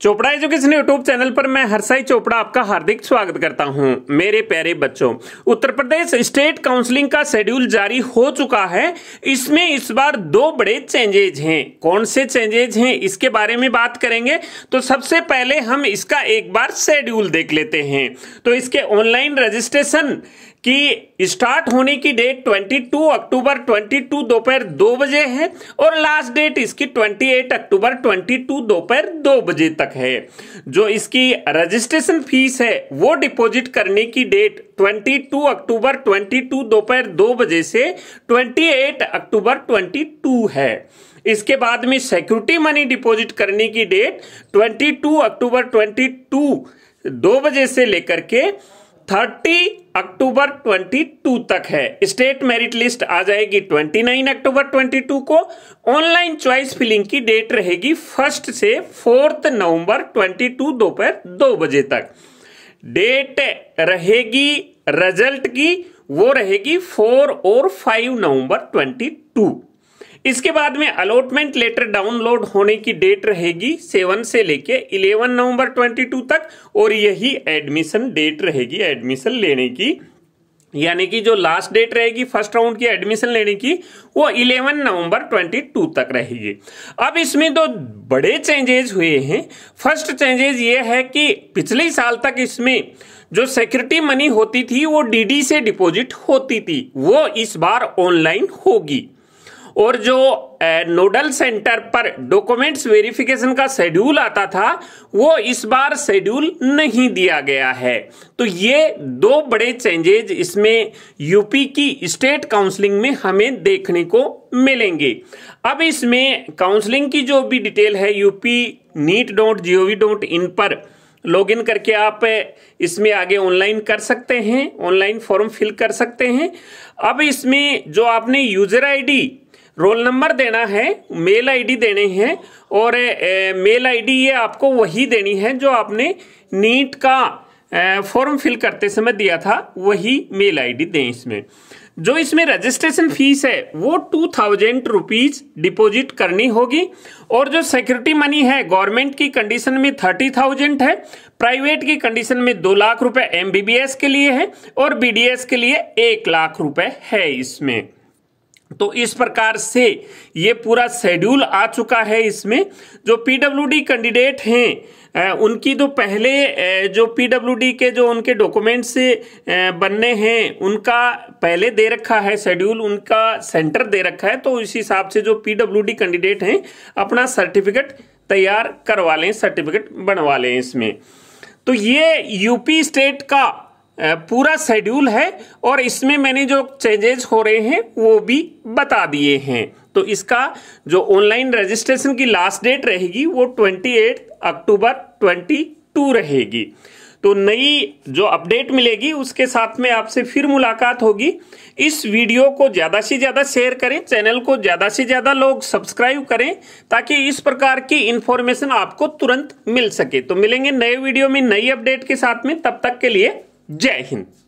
Chopra education YouTube channel पर मैं हरसाई चोपड़ा आपका हार्दिक स्वागत करता हूं मेरे प्यारे बच्चों उत्तर प्रदेश स्टेट काउंसलिंग का शेड्यूल जारी हो चुका है इसमें इस बार दो बड़े चेंजेज हैं कौन से चेंजेज हैं इसके बारे में बात करेंगे तो सबसे पहले हम इसका एक बार शेड्यूल देख लेते हैं तो इसके ऑनलाइन रजिस्ट्रेशन कि स्टार्ट होने की डेट 22 अक्टूबर 22 दोपहर दो बजे है और लास्ट डेट इसकी 28 अक्टूबर 22 दोपहर दो बजे तक है जो इसकी रजिस्ट्रेशन फीस है वो डिपॉजिट करने की डेट 22 अक्टूबर 22 दोपहर दो बजे से 28 अक्टूबर 22 है इसके बाद में सिक्योरिटी मनी डिपॉजिट करने की डेट 22 अक्टूबर 22 दो बजे से लेकर के 30 अक्टूबर 22 तक है स्टेट मेरिट लिस्ट आ जाएगी 29 अक्टूबर 22 को ऑनलाइन चॉइस फिलिंग की डेट रहेगी फर्स्ट से फोर्थ नवंबर 22 दोपहर दो बजे तक डेट रहेगी रिजल्ट की वो रहेगी 4 और 5 नवंबर 22 इसके बाद में अलॉटमेंट लेटर डाउनलोड होने की डेट रहेगी सेवन से लेके इलेवन नवंबर ट्वेंटी टू तक और यही एडमिशन डेट रहेगी एडमिशन लेने की यानी कि जो लास्ट डेट रहेगी फर्स्ट राउंड की एडमिशन लेने की वो 11 नवंबर 22 तक रहेगी अब इसमें दो बड़े चेंजेस हुए हैं फर्स्ट चेंजेस ये है कि पिछले साल तक इसमें जो सिक्योरिटी मनी होती थी वो डीडी से डिपॉजिट होती थी वो इस बार ऑनलाइन होगी और जो नोडल सेंटर पर डॉक्यूमेंट्स वेरिफिकेशन का शेड्यूल आता था वो इस बार शेड्यूल नहीं दिया गया है तो ये दो बड़े चेंजेज इसमें यूपी की स्टेट काउंसलिंग में हमें देखने को मिलेंगे अब इसमें काउंसलिंग की जो भी डिटेल है UP NEET dot G dot in पर लॉग इन करके आप इसमें आगे ऑनलाइन कर सकते हैं ऑनलाइन फॉर्म फिल कर सकते हैं अब इसमें जो आपने यूजर आईडी रोल नंबर देना है मेल आईडी देने हैं और ए, मेल आईडी ये आपको वही देनी है जो आपने नीट का फॉर्म फिल करते समय दिया था वही मेल आईडी दें इसमें जो इसमें रजिस्ट्रेशन फीस है वो टू थाउजेंड रुपीज डिपोजिट करनी होगी और जो सिक्योरिटी मनी है गवर्नमेंट की कंडीशन में थर्टी थाउजेंड है प्राइवेट की कंडीशन में दो लाख रुपए एमबीबीएस के लिए है और बीडीएस के लिए एक लाख रुपए है इसमें तो इस प्रकार से ये पूरा शेड्यूल आ चुका है इसमें जो पीडब्ल्यूडी कैंडिडेट हैं उनकी तो पहले जो पीडब्ल्यूडी के जो उनके डॉक्यूमेंट्स बनने हैं उनका पहले दे रखा है शेड्यूल उनका सेंटर दे रखा है तो इस हिसाब से जो पीडब्ल्यूडी कैंडिडेट हैं अपना सर्टिफिकेट तैयार करवा लें सर्टिफिकेट बनवा लें इसमें तो ये यूपी स्टेट का पूरा शेड्यूल है और इसमें मैंने जो चेंजेस हो रहे हैं वो भी बता दिए हैं तो इसका जो ऑनलाइन रजिस्ट्रेशन की लास्ट डेट रहेगी वो twenty eight October twenty two रहेगी तो नई जो अपडेट मिलेगी उसके साथ में आपसे फिर मुलाकात होगी इस वीडियो को ज़्यादा से ज़्यादा शेयर करें चैनल को ज़्यादा से ज़्यादा लोग सब्सक्राइब करें ताकि इस प्रकार की इंफॉर्मेशन आपको तुरंत मिल सके तो मिलेंगे नए वीडियो में नई अपडेट के साथ में तब तक के लिए जय हिंद